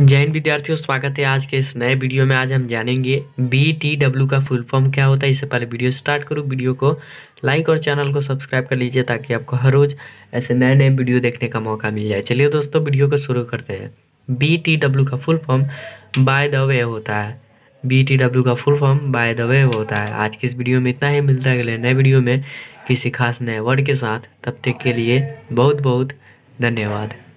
जैन विद्यार्थियों स्वागत है आज के इस नए वीडियो में आज हम जानेंगे बी टी डब्ल्यू का फुल फॉर्म क्या होता है इससे पहले वीडियो स्टार्ट करूँ वीडियो को लाइक और चैनल को सब्सक्राइब कर लीजिए ताकि आपको हर रोज़ ऐसे नए नए वीडियो देखने का मौका मिल जाए चलिए दोस्तों वीडियो को शुरू करते हैं बी टी डब्ल्यू का full form by the way होता है बी टी डब्ल्यू का full form by the way होता है आज के इस वीडियो में इतना ही मिलता है अगले नए वीडियो में किसी खास नए वर्ड के साथ तब तक के लिए बहुत बहुत धन्यवाद